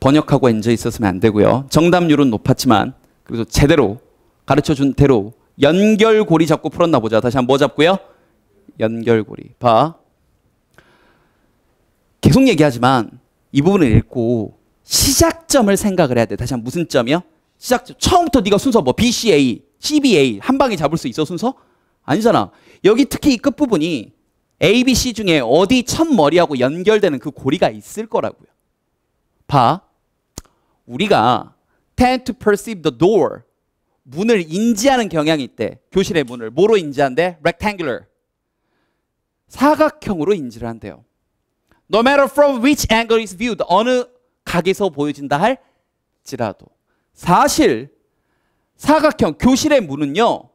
번역하고 앉아 있었으면 안 되고요. 정답률은 높았지만 그래서 제대로 가르쳐 준 대로 연결고리 잡고 풀었나 보자. 다시 한 번 뭐 잡고요? 연결고리. 봐. 계속 얘기하지만 이 부분을 읽고 시작점을 생각을 해야 돼. 다시 한번 무슨 점이요? 시작점. 처음부터 네가 순서 뭐 BCA, CBA 한 방에 잡을 수 있어 순서? 아니잖아. 여기 특히 이 끝부분이 A, B, C 중에 어디 첫 머리하고 연결되는 그 고리가 있을 거라고요. 봐. 우리가 tend to perceive the door 문을 인지하는 경향이 있대. 교실의 문을 뭐로 인지한대? rectangular 사각형으로 인지를 한대요. No matter from which angle is viewed 어느 각에서 보여진다 할지라도 사실 사각형 교실의 문은요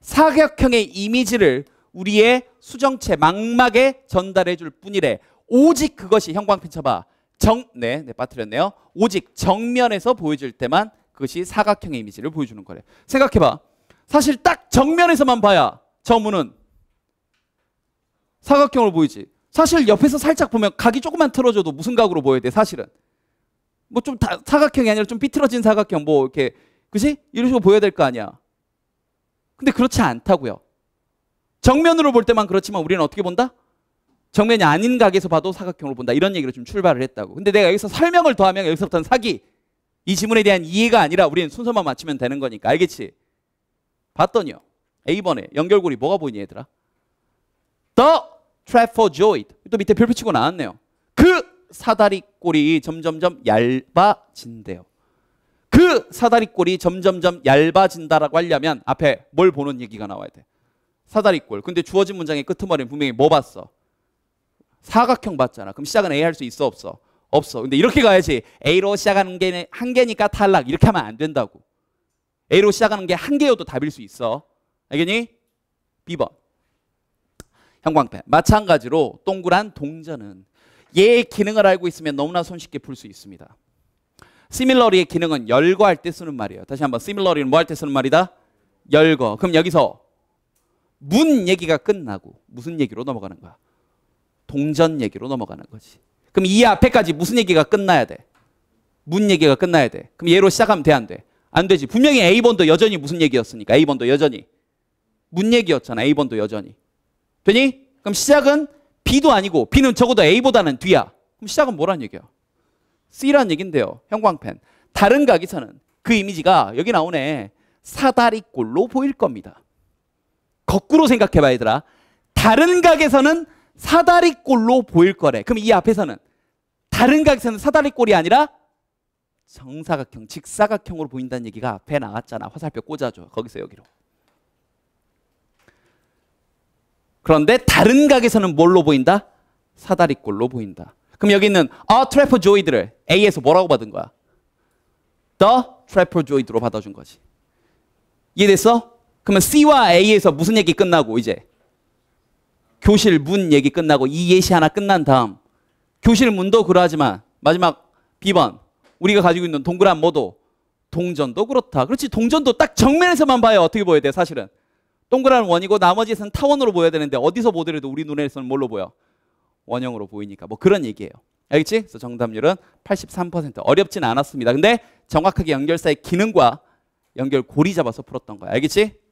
사각형의 이미지를 우리의 수정체 망막에 전달해 줄 뿐이래 오직 그것이 형광펜 쳐봐 정, 네, 네, 빠뜨렸네요. 오직 정면에서 보여줄 때만 그것이 사각형의 이미지를 보여주는 거래. 생각해봐. 사실 딱 정면에서만 봐야 저 문은 사각형으로 보이지. 사실 옆에서 살짝 보면 각이 조금만 틀어져도 무슨 각으로 보여야 돼, 사실은. 뭐 좀 사각형이 아니라 좀 삐뚤어진 사각형, 뭐 이렇게. 그지? 이런 식으로 보여야 될 거 아니야. 근데 그렇지 않다고요. 정면으로 볼 때만 그렇지만 우리는 어떻게 본다? 정면이 아닌 각에서 봐도 사각형으로 본다. 이런 얘기를좀 출발을 했다고. 근데 내가 여기서 설명을 더하면 여기서부터는 사기. 이 지문에 대한 이해가 아니라 우리는 순서만 맞추면 되는 거니까. 알겠지? 봤더니요. A번에 연결고리 뭐가 보이니 얘들아? The trapezoid. 또 밑에 별표 치고 나왔네요. 그 사다리꼴이 점점점 얇아진대요. 그 사다리꼴이 점점점 얇아진다라고 하려면 앞에 뭘 보는 얘기가 나와야 돼. 사다리꼴. 근데 주어진 문장의 끄트머리는 분명히 뭐 봤어? 사각형 봤잖아. 그럼 시작은 A 할 수 있어 없어? 없어. 근데 이렇게 가야지. A로 시작하는 게한계니까 탈락. 이렇게 하면 안 된다고. A로 시작하는 게 한 개여도 답일 수 있어. 알겠니? B번. 형광펜. 마찬가지로 동그란 동전은 얘의 기능을 알고 있으면 너무나 손쉽게 풀 수 있습니다. 시밀러리의 기능은 열거할 때 쓰는 말이에요. 다시 한번 시밀러리는 뭐 할 때 쓰는 말이다? 열거. 그럼 여기서 문 얘기가 끝나고 무슨 얘기로 넘어가는 거야? 동전 얘기로 넘어가는 거지. 그럼 이 앞에까지 무슨 얘기가 끝나야 돼? 문 얘기가 끝나야 돼. 그럼 얘로 시작하면 돼, 안 돼? 안 되지. 분명히 A번도 여전히 무슨 얘기였으니까. A번도 여전히. 문 얘기였잖아. A번도 여전히. 되니? 그럼 시작은 B도 아니고 B는 적어도 A보다는 뒤야. 그럼 시작은 뭐란 얘기야? C란 얘긴데요. 형광펜. 다른 각기서는그 이미지가 여기 나오네. 사다리꼴로 보일 겁니다. 거꾸로 생각해봐 얘들아. 다른 각에서는 사다리꼴로 보일 거래. 그럼 이 앞에서는 다른 각에서는 사다리꼴이 아니라 정사각형, 직사각형으로 보인다는 얘기가 앞에 나왔잖아. 화살표 꽂아줘. 거기서 여기로. 그런데 다른 각에서는 뭘로 보인다? 사다리꼴로 보인다. 그럼 여기 있는 어 트래퍼조이드를 A에서 뭐라고 받은 거야? 더 트래퍼조이드로 받아준 거지. 이해됐어? 그러면 C와 A에서 무슨 얘기 끝나고 이제 교실 문 얘기 끝나고 이 예시 하나 끝난 다음 교실 문도 그러하지만 마지막 비번 우리가 가지고 있는 동그란 모도 동전도 그렇다. 그렇지 동전도 딱 정면에서만 봐야 어떻게 보여야 돼 사실은. 동그란 원이고 나머지에서는 타원으로 보여야 되는데 어디서 보더라도 우리 눈에서는 뭘로 보여? 원형으로 보이니까 뭐 그런 얘기예요. 알겠지? 그래서 정답률은 83% 어렵진 않았습니다. 근데 정확하게 연결사의 기능과 연결고리 잡아서 풀었던 거야. 알겠지?